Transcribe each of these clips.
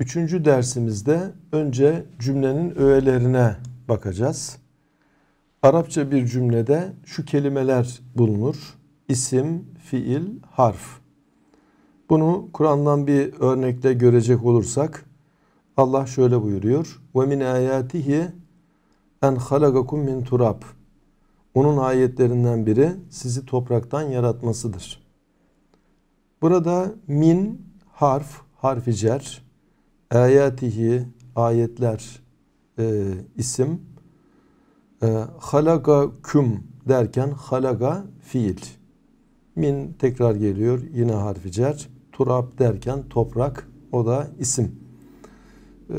Üçüncü dersimizde önce cümlenin öğelerine bakacağız. Arapça bir cümlede şu kelimeler bulunur. İsim, fiil, harf. Bunu Kur'an'dan bir örnekle görecek olursak Allah şöyle buyuruyor. Ve min ayatihi en halagakum min turab. Onun ayetlerinden biri sizi topraktan yaratmasıdır. Burada min harf, harficer. cer ayatihi ayetler e, isim e, halaka küm derken halaka fiil min tekrar geliyor yine harfi cer turab derken toprak o da isim e,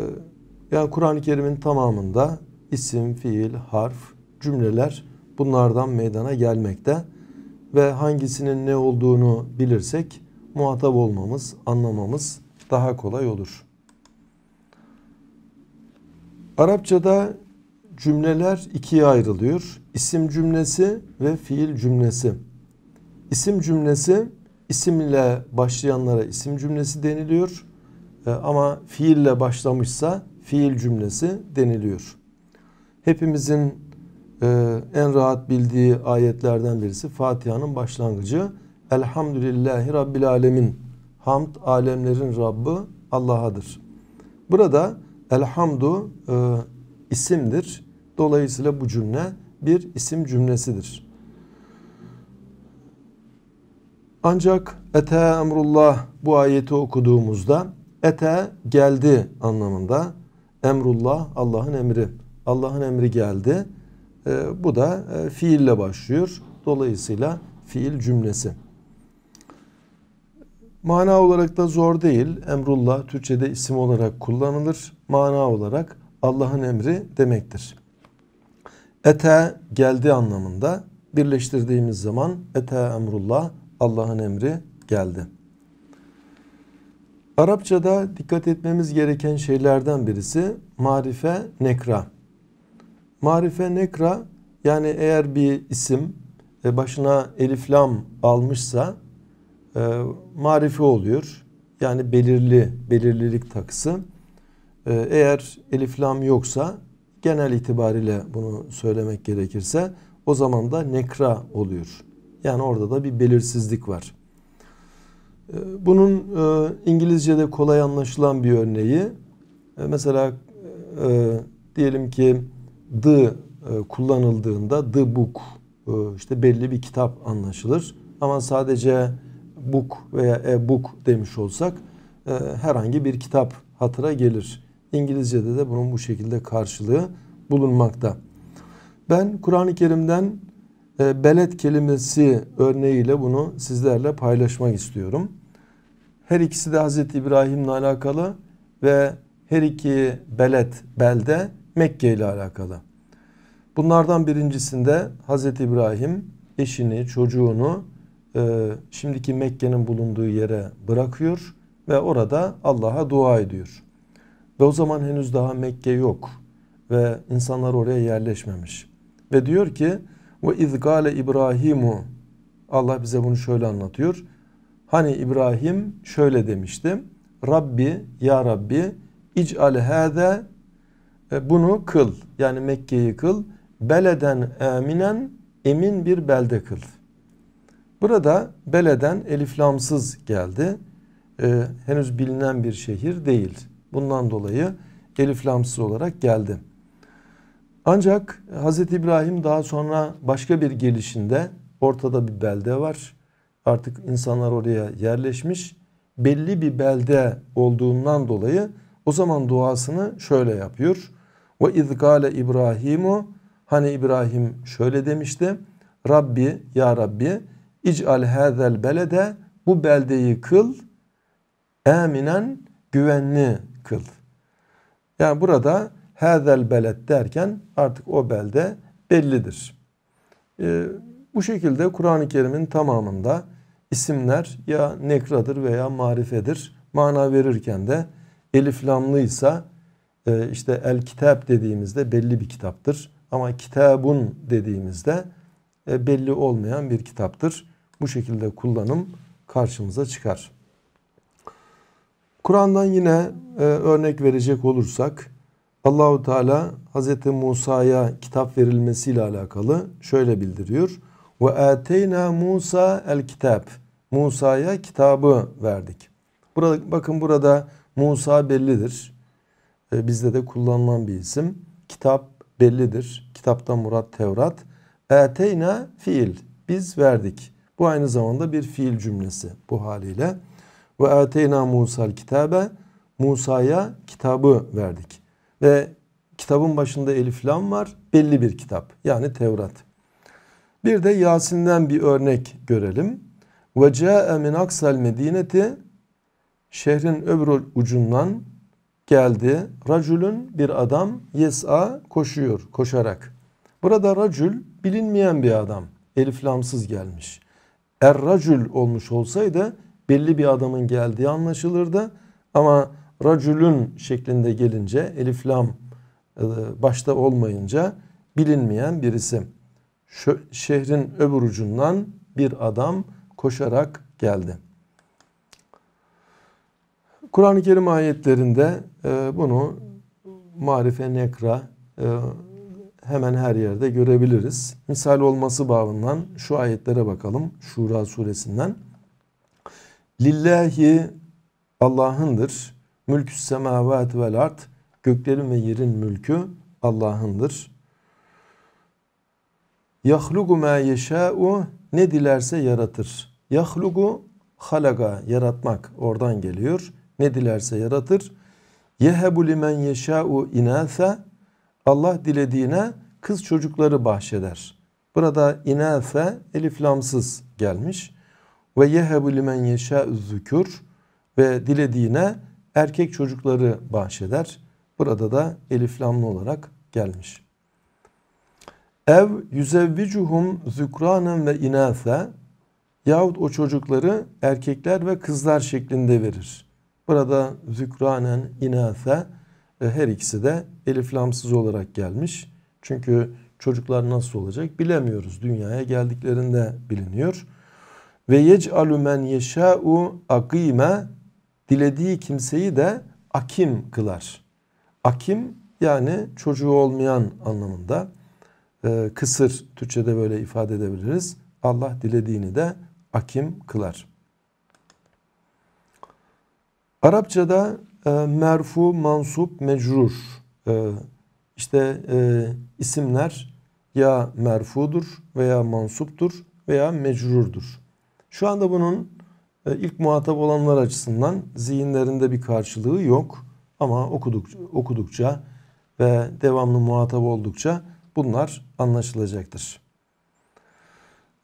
yani Kur'an-ı Kerim'in tamamında isim, fiil, harf, cümleler bunlardan meydana gelmekte ve hangisinin ne olduğunu bilirsek muhatap olmamız, anlamamız daha kolay olur. Arapçada cümleler ikiye ayrılıyor. İsim cümlesi ve fiil cümlesi. İsim cümlesi isim ile başlayanlara isim cümlesi deniliyor. E, ama fiille başlamışsa fiil cümlesi deniliyor. Hepimizin e, en rahat bildiği ayetlerden birisi Fatiha'nın başlangıcı. Elhamdülillahi Rabbil Alemin. Hamd alemlerin Rabbi Allah'adır. Burada Elhamdu e, isimdir. Dolayısıyla bu cümle bir isim cümlesidir. Ancak ete emrullah bu ayeti okuduğumuzda ete geldi anlamında. Emrullah Allah'ın emri. Allah'ın emri geldi. E, bu da e, fiille başlıyor. Dolayısıyla fiil cümlesi. Mana olarak da zor değil. Emrullah Türkçe'de isim olarak kullanılır. Mana olarak Allah'ın emri demektir. Ete geldi anlamında birleştirdiğimiz zaman ete emrullah Allah'ın emri geldi. Arapçada dikkat etmemiz gereken şeylerden birisi marife nekra. Marife nekra yani eğer bir isim e, başına eliflam almışsa e, marifi oluyor. Yani belirli, belirlilik takısı. E, eğer eliflam yoksa genel itibariyle bunu söylemek gerekirse o zaman da nekra oluyor. Yani orada da bir belirsizlik var. Ee, bunun e, İngilizce'de kolay anlaşılan bir örneği e, mesela e, diyelim ki the e, kullanıldığında the book e, işte belli bir kitap anlaşılır. Ama sadece book veya a book demiş olsak e, herhangi bir kitap hatıra gelir. İngilizce'de de bunun bu şekilde karşılığı bulunmakta. Ben Kur'an-ı Kerim'den e, belet kelimesi örneğiyle bunu sizlerle paylaşmak istiyorum. Her ikisi de Hazreti İbrahim'le alakalı ve her iki belet, belde Mekke ile alakalı. Bunlardan birincisinde Hazreti İbrahim eşini, çocuğunu e, şimdiki Mekke'nin bulunduğu yere bırakıyor ve orada Allah'a dua ediyor. Ve o zaman henüz daha Mekke yok ve insanlar oraya yerleşmemiş. Ve diyor ki ve izgale İbrahimu Allah bize bunu şöyle anlatıyor. Hani İbrahim şöyle demişti. Rabbi ya Rabbi ical hâze e, bunu kıl. Yani Mekke'yi kıl. Beleden eminen emin bir belde kıl. Burada beleden eliflamsız geldi. Ee, henüz bilinen bir şehir değil. Bundan dolayı eliflamsız olarak geldi. Ancak Hz. İbrahim daha sonra başka bir gelişinde ortada bir belde var. Artık insanlar oraya yerleşmiş. Belli bir belde olduğundan dolayı o zaman duasını şöyle yapıyor. Ve izgale İbrahimu hani İbrahim şöyle demişti. Rabbi ya Rabbi İc'al hazel belede bu beldeyi kıl eminen güvenli kıl. Yani burada hazel beled derken artık o belde bellidir. Ee, bu şekilde Kur'an-ı Kerim'in tamamında isimler ya nekradır veya marifedir. Mana verirken de eliflamlıysa e, işte el kitap dediğimizde belli bir kitaptır. Ama kitabun dediğimizde e, belli olmayan bir kitaptır bu şekilde kullanım karşımıza çıkar. Kur'an'dan yine e, örnek verecek olursak Allahu Teala Hazreti Musa'ya kitap verilmesiyle alakalı şöyle bildiriyor. Ve ateyna Musa el kitap. Musa'ya kitabı verdik. Burada, bakın burada Musa bellidir. E, bizde de kullanılan bir isim. Kitap bellidir. Kitaptan murat Tevrat. Ateyna fiil. Biz verdik. Bu aynı zamanda bir fiil cümlesi bu haliyle. Ve ateyna Musa'l kitabe Musa'ya kitabı verdik. Ve kitabın başında elif lam var. Belli bir kitap. Yani Tevrat. Bir de Yasin'den bir örnek görelim. Ve ca'e min aksal medineti şehrin öbür ucundan geldi. Raculun bir adam yes'a koşuyor koşarak. Burada Racul bilinmeyen bir adam. Eliflamsız lamsız gelmiş er-racül olmuş olsaydı belli bir adamın geldiği anlaşılırdı. Ama racülün şeklinde gelince Eliflam e, başta olmayınca bilinmeyen birisi. Şu, şehrin öbür ucundan bir adam koşarak geldi. Kur'an-ı Kerim ayetlerinde e, bunu marife nekra e, hemen her yerde görebiliriz. Misal olması bağından şu ayetlere bakalım. Şura suresinden. Lillahi Allah'ındır. Mülkü semavat vel art. Göklerin ve yerin mülkü Allah'ındır. Yahlugu ma yeşâ'u ne dilerse yaratır. Yahlugu halaga yaratmak oradan geliyor. Ne dilerse yaratır. Yehebu limen yeşâ'u inâfe Allah dilediğine kız çocukları bahşeder. Burada inafe eliflamsız gelmiş. Ve yehebu limen yeşâ'ü zükür ve dilediğine erkek çocukları bahşeder. Burada da eliflamlı olarak gelmiş. Ev yüzevvicuhum zükranen ve inâfe yahut o çocukları erkekler ve kızlar şeklinde verir. Burada zükranen, inâfe her ikisi de eliflamsız olarak gelmiş. Çünkü çocuklar nasıl olacak bilemiyoruz. Dünyaya geldiklerinde biliniyor. Ve yec'alu men yeşâ'u akime dilediği kimseyi de akim kılar. Akim yani çocuğu olmayan anlamında. Ee, kısır Türkçe'de böyle ifade edebiliriz. Allah dilediğini de akim kılar. Arapçada e, merfu, mansup, mecrur e, işte e, isimler ya merfudur veya mansuptur veya mecrurdur. Şu anda bunun e, ilk muhatap olanlar açısından zihinlerinde bir karşılığı yok ama okudukça, okudukça ve devamlı muhatap oldukça bunlar anlaşılacaktır.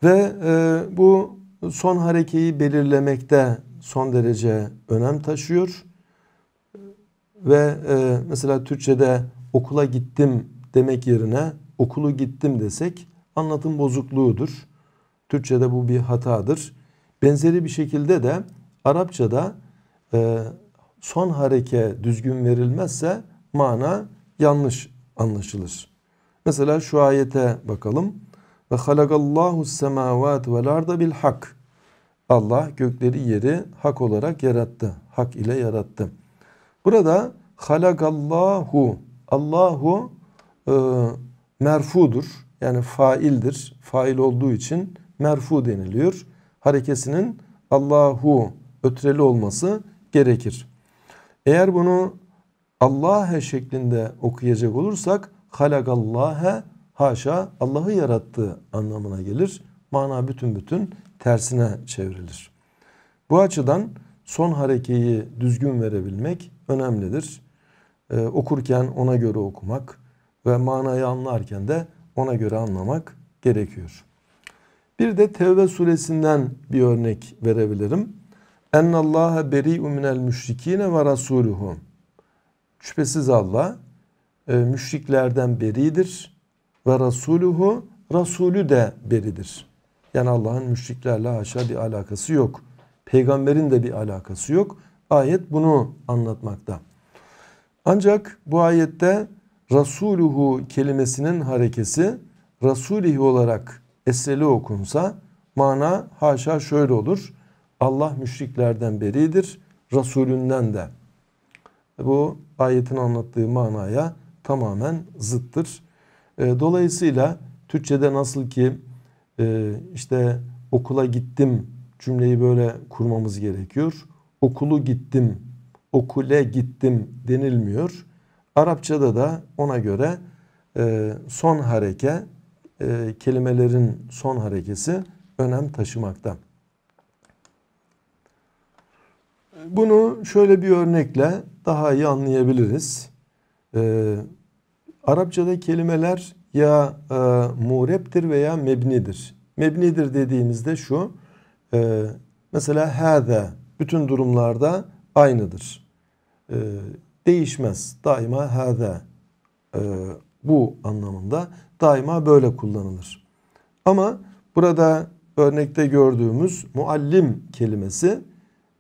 Ve e, bu son harekeyi belirlemekte son derece önem taşıyor ve e, mesela Türkçe'de okula gittim demek yerine okulu gittim desek anlatım bozukluğudur. Türkçe'de bu bir hatadır. Benzeri bir şekilde de Arapça'da e, son hareke düzgün verilmezse mana yanlış anlaşılır. Mesela şu ayete bakalım. Ve halakallahu semavat vel arda bil hak. Allah gökleri yeri hak olarak yarattı. Hak ile yarattı. Burada halakallahu Allahu e, merfudur. Yani faildir. Fail olduğu için merfu deniliyor. Harekesinin Allahu ötreli olması gerekir. Eğer bunu Allah'e şeklinde okuyacak olursak halakallâhe haşa Allah'ı yarattığı anlamına gelir. Mana bütün bütün tersine çevrilir. Bu açıdan son harekeyi düzgün verebilmek önemlidir. Ee, okurken ona göre okumak ve manayı anlarken de ona göre anlamak gerekiyor. Bir de Tevbe suresinden bir örnek verebilirim. Ennallaha beri'u minel müşrikine ve rasuluhu. Şüphesiz Allah e, müşriklerden beridir ve rasuluhu, rasulü de beridir. Yani Allah'ın müşriklerle haşa bir alakası yok. Peygamberin de bir alakası yok. Ayet bunu anlatmakta. Ancak bu ayette Rasuluhu kelimesinin harekesi Rasulihi olarak eseli okunsa mana haşa şöyle olur. Allah müşriklerden beridir, Resulünden de. Bu ayetin anlattığı manaya tamamen zıttır. Ee, dolayısıyla Türkçe'de nasıl ki e, işte okula gittim cümleyi böyle kurmamız gerekiyor. Okulu gittim, okule gittim denilmiyor. Arapçada da ona göre e, son hareke, e, kelimelerin son harekesi önem taşımakta. Bunu şöyle bir örnekle daha iyi anlayabiliriz. E, Arapçada kelimeler ya e, mureptir veya mebnidir. Mebnidir dediğimizde şu, e, mesela hâze bütün durumlarda aynıdır. E, değişmez. Daima hâze ee, e, bu anlamında daima böyle kullanılır. Ama burada örnekte gördüğümüz muallim kelimesi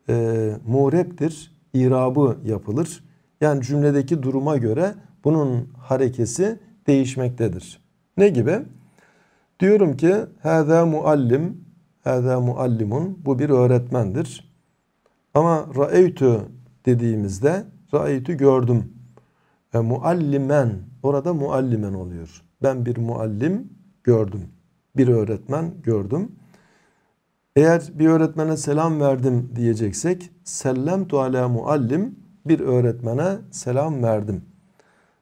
e, mureptir. İrabı yapılır. Yani cümledeki duruma göre bunun harekesi değişmektedir. Ne gibi? Diyorum ki hâzâ muallim Hâzâ muallimun. Bu bir öğretmendir. Ama ra'eytü dediğimizde ra'eytü gördüm. E, muallimen. Orada muallimen oluyor. Ben bir muallim gördüm. Bir öğretmen gördüm. Eğer bir öğretmene selam verdim diyeceksek sellemtu ala muallim bir öğretmene selam verdim.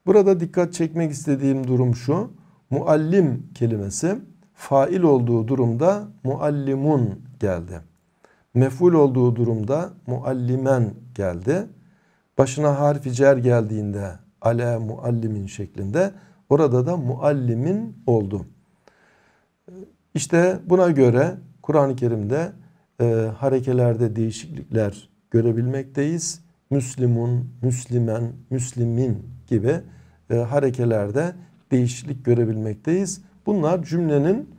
Burada dikkat çekmek istediğim durum şu. Muallim kelimesi fail olduğu durumda muallimun geldi. Meful olduğu durumda muallimen geldi. Başına harfi cer geldiğinde ale muallimin şeklinde orada da muallimin oldu. İşte buna göre Kur'an-ı Kerim'de e, harekelerde değişiklikler görebilmekteyiz. Müslümun, Müslümen, Müslümin gibi e, harekelerde değişiklik görebilmekteyiz. Bunlar cümlenin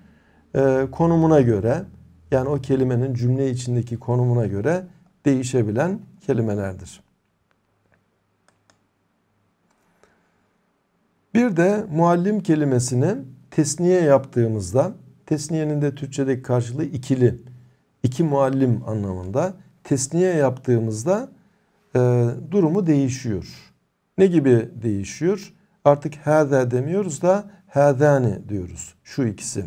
e, konumuna göre yani o kelimenin cümle içindeki konumuna göre değişebilen kelimelerdir. Bir de muallim kelimesini tesniye yaptığımızda tesniyenin de Türkçedeki karşılığı ikili iki muallim anlamında tesniye yaptığımızda e, durumu değişiyor. Ne gibi değişiyor? Artık herde demiyoruz da Hadani diyoruz. Şu ikisi.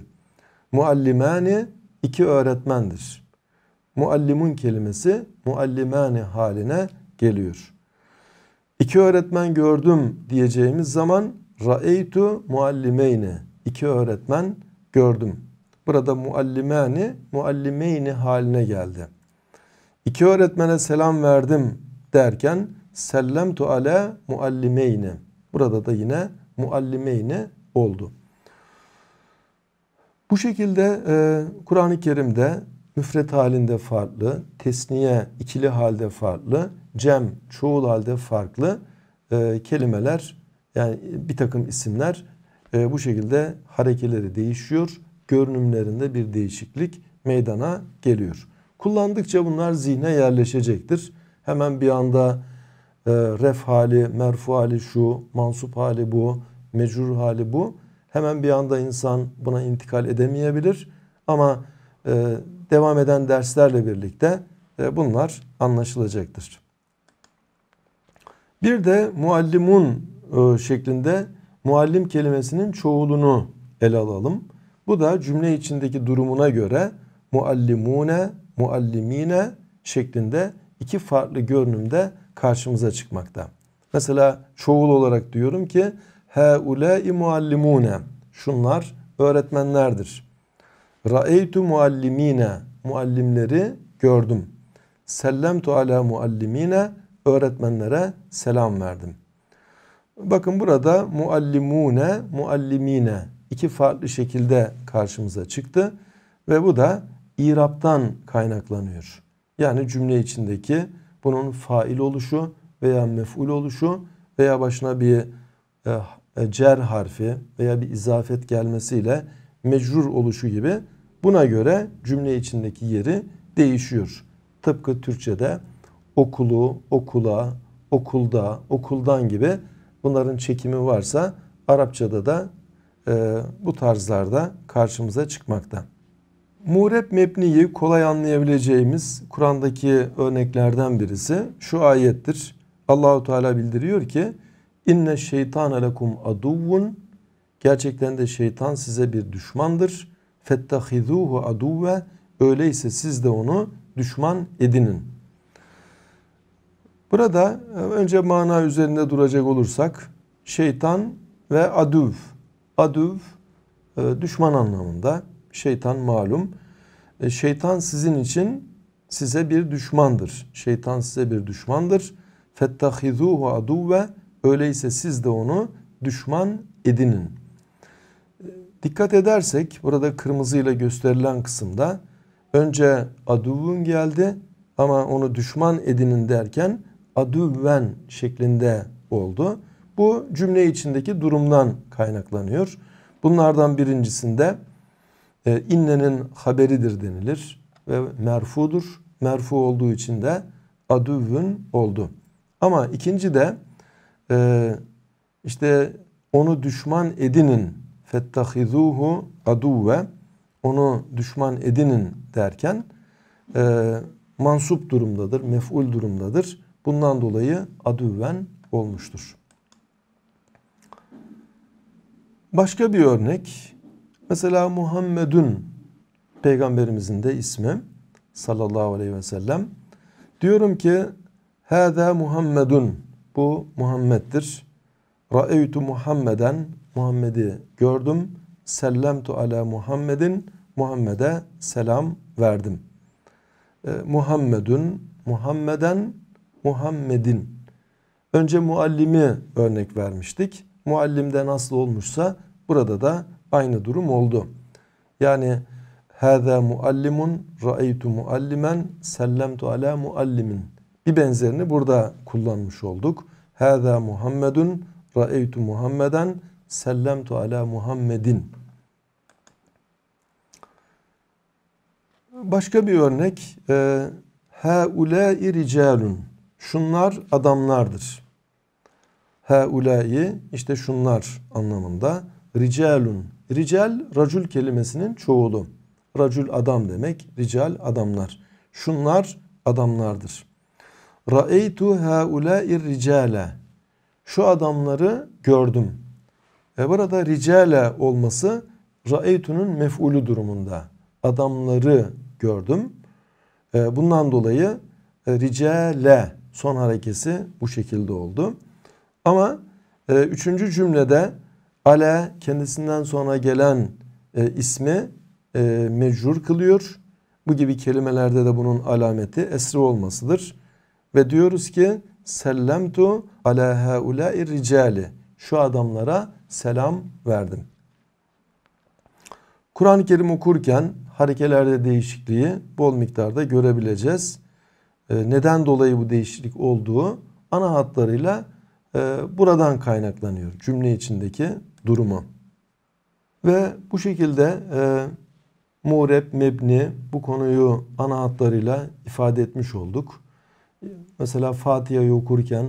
Muallimani iki öğretmendir. Muallimun kelimesi muallimani haline geliyor. İki öğretmen gördüm diyeceğimiz zaman ra'eytu muallimeyni. iki öğretmen gördüm. Burada muallimani muallimeyni haline geldi. İki öğretmene selam verdim derken sellemtu ale muallimeyni. Burada da yine muallimeyni oldu. Bu şekilde e, Kur'an-ı Kerim'de müfret halinde farklı, tesniye ikili halde farklı, cem çoğul halde farklı e, kelimeler yani bir takım isimler e, bu şekilde harekeleri değişiyor. Görünümlerinde bir değişiklik meydana geliyor. Kullandıkça bunlar zihne yerleşecektir. Hemen bir anda e, ref hali, merfu hali şu, mansup hali bu, mecrur hali bu. Hemen bir anda insan buna intikal edemeyebilir. Ama e, devam eden derslerle birlikte e, bunlar anlaşılacaktır. Bir de muallimun e, şeklinde muallim kelimesinin çoğulunu ele alalım. Bu da cümle içindeki durumuna göre muallimune, muallimine şeklinde iki farklı görünümde karşımıza çıkmakta. Mesela çoğul olarak diyorum ki i muallimûne. Şunlar öğretmenlerdir. Ra'eytu muallimine. Muallimleri gördüm. Sellemtu ala muallimine. Öğretmenlere selam verdim. Bakın burada muallimune, muallimine iki farklı şekilde karşımıza çıktı. Ve bu da iraptan kaynaklanıyor. Yani cümle içindeki bunun fail oluşu veya mef'ul oluşu veya başına bir e, e, cer harfi veya bir izafet gelmesiyle mecrur oluşu gibi buna göre cümle içindeki yeri değişiyor. Tıpkı Türkçe'de okulu, okula, okulda, okuldan gibi bunların çekimi varsa Arapçada da e, bu tarzlarda karşımıza çıkmakta. Mureb mebniyi kolay anlayabileceğimiz Kur'an'daki örneklerden birisi şu ayettir. Allahu Teala bildiriyor ki İnne şeytane lekum aduvun. Gerçekten de şeytan size bir düşmandır. Fettehizuhu aduve. Öyleyse siz de onu düşman edinin. Burada e, önce mana üzerinde duracak olursak şeytan ve aduv. Aduv e, düşman anlamında. Şeytan malum. E, şeytan sizin için size bir düşmandır. Şeytan size bir düşmandır. Fettehizuhu aduve Öyleyse siz de onu düşman edinin. Dikkat edersek burada kırmızıyla gösterilen kısımda önce aduvun geldi ama onu düşman edinin derken adüven şeklinde oldu. Bu cümle içindeki durumdan kaynaklanıyor. Bunlardan birincisinde e, innenin haberidir denilir ve merfudur. Merfu olduğu için de adüvün oldu. Ama ikinci de e, işte onu düşman edinin fettahizuhu aduve onu düşman edinin derken e, mansup durumdadır, mef'ul durumdadır. Bundan dolayı aduven olmuştur. Başka bir örnek mesela Muhammedun peygamberimizin de ismi sallallahu aleyhi ve sellem diyorum ki Hâzâ Muhammedun bu Muhammed'dir. Ra'eytu Muhammeden Muhammed'i gördüm. Sellemtu ala Muhammedin Muhammed'e selam verdim. E, Muhammedun Muhammeden Muhammedin. Önce muallimi örnek vermiştik. Muallimde nasıl olmuşsa burada da aynı durum oldu. Yani hâzâ muallimun ra'eytu muallimen sellemtu ala muallimin bir benzerini burada kullanmış olduk. Hâzâ Muhammedun ra'eytu Muhammeden sellemtu ala Muhammedin. Başka bir örnek. E, hâulâi ricalun. Şunlar adamlardır. Hâulâi işte şunlar anlamında. Ricalun. Rical, racul kelimesinin çoğulu. Racul adam demek. Rical adamlar. Şunlar adamlardır. Ra'eytu haulâ'ir ricale. Şu adamları gördüm. Ve burada ricale olması ra'eytu'nun mef'ulü durumunda. Adamları gördüm. Ee, bundan dolayı e, ricale son harekesi bu şekilde oldu. Ama e, üçüncü cümlede ale kendisinden sonra gelen e, ismi mecrur kılıyor. Bu gibi kelimelerde de bunun alameti esri olmasıdır ve diyoruz ki sellemtu ala haulâi ricali şu adamlara selam verdim. Kur'an-ı Kerim okurken harekelerde değişikliği bol miktarda görebileceğiz. Ee, neden dolayı bu değişiklik olduğu ana hatlarıyla e, buradan kaynaklanıyor cümle içindeki durumu. Ve bu şekilde e, mureb, mebni bu konuyu ana hatlarıyla ifade etmiş olduk mesela Fatiha'yı okurken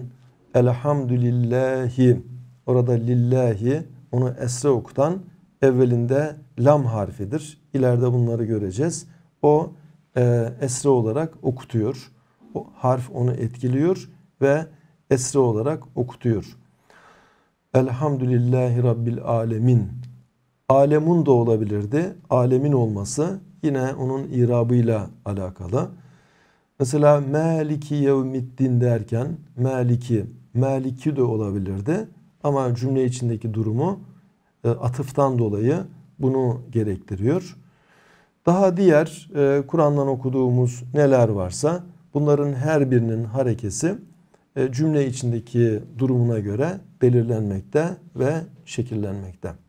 Elhamdülillahi orada lillahi onu esre okutan evvelinde lam harfidir. İleride bunları göreceğiz. O e, esre olarak okutuyor. O harf onu etkiliyor ve esre olarak okutuyor. Elhamdülillahi Rabbil Alemin. Alemun da olabilirdi. Alemin olması yine onun irabıyla alakalı. Mesela Maliki yevmiddin derken Maliki, Maliki de olabilirdi. Ama cümle içindeki durumu e, atıftan dolayı bunu gerektiriyor. Daha diğer e, Kur'an'dan okuduğumuz neler varsa bunların her birinin harekesi e, cümle içindeki durumuna göre belirlenmekte ve şekillenmekte.